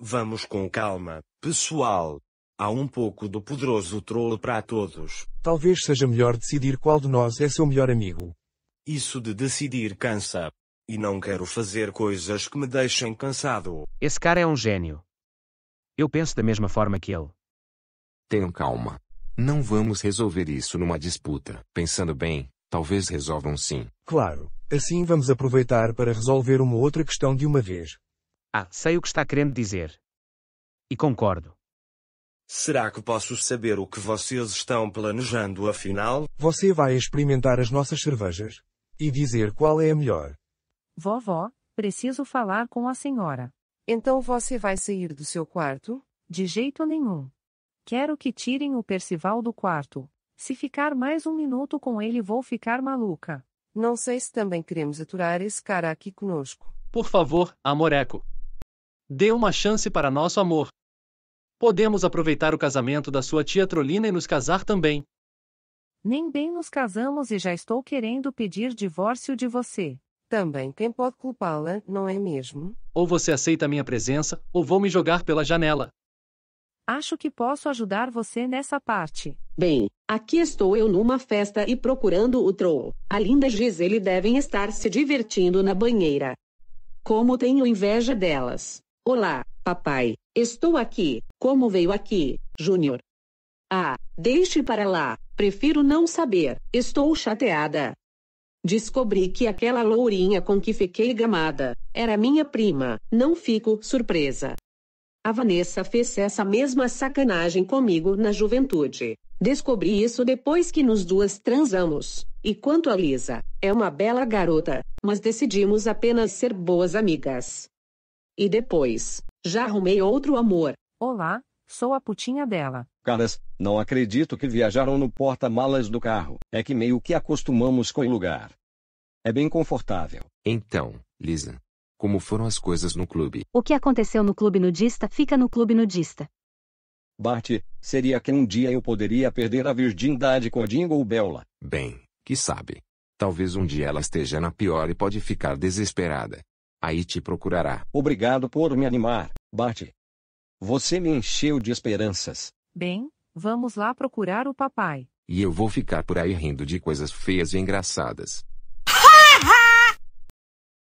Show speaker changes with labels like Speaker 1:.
Speaker 1: Vamos com calma, pessoal. Há um pouco do poderoso troll para todos. Talvez seja melhor decidir qual de nós é seu melhor amigo. Isso de decidir cansa. E não quero fazer coisas que me deixem cansado. Esse cara é um gênio.
Speaker 2: Eu penso da mesma forma que ele. Tenham calma. Não vamos resolver isso numa disputa. Pensando bem, talvez resolvam sim.
Speaker 1: Claro. Assim vamos aproveitar para resolver uma outra questão de uma vez. Ah, sei o que está querendo dizer. E concordo. Será que posso saber o que vocês estão planejando afinal? Você vai experimentar as nossas cervejas e dizer qual é a melhor.
Speaker 3: Vovó, preciso falar com a senhora. Então você vai sair do seu quarto? De jeito nenhum. Quero que tirem o Percival do quarto. Se ficar mais um minuto com ele, vou ficar maluca. Não sei se também queremos aturar esse cara aqui conosco.
Speaker 1: Por favor, amoreco. Dê uma chance para nosso amor. Podemos aproveitar o casamento da sua tia Trolina e nos casar também.
Speaker 3: Nem bem nos casamos e já estou querendo pedir divórcio de você. Também quem pode culpá-la, não é mesmo?
Speaker 1: Ou você aceita minha presença, ou vou me jogar pela janela.
Speaker 3: Acho que posso ajudar você nessa parte.
Speaker 1: Bem,
Speaker 4: aqui estou eu numa festa e procurando o Troll. A linda Gisele devem estar se divertindo na banheira. Como tenho inveja delas. Olá, papai. Estou aqui. Como veio aqui, Júnior? Ah, deixe para lá. Prefiro não saber. Estou chateada. Descobri que aquela lourinha com que fiquei gamada era minha prima. Não fico surpresa. A Vanessa fez essa mesma sacanagem comigo na juventude. Descobri isso depois que nos duas transamos. E quanto a Lisa, é uma bela garota, mas decidimos apenas ser boas amigas. E depois, já arrumei outro amor. Olá, sou a putinha dela.
Speaker 2: Caras, não acredito que viajaram no porta-malas do carro. É que meio que acostumamos com o lugar. É bem confortável. Então, Lisa, como foram as coisas no clube?
Speaker 4: O que aconteceu no clube nudista fica no clube nudista.
Speaker 2: Bart, seria que um dia eu poderia perder a virgindade com a Jingle Bella. Bem, que sabe. Talvez um dia ela esteja na pior e pode ficar desesperada aí te procurará. Obrigado por me animar, Bart. Você me encheu de esperanças.
Speaker 3: Bem, vamos lá procurar o papai.
Speaker 2: E eu vou ficar por aí rindo de coisas feias e engraçadas.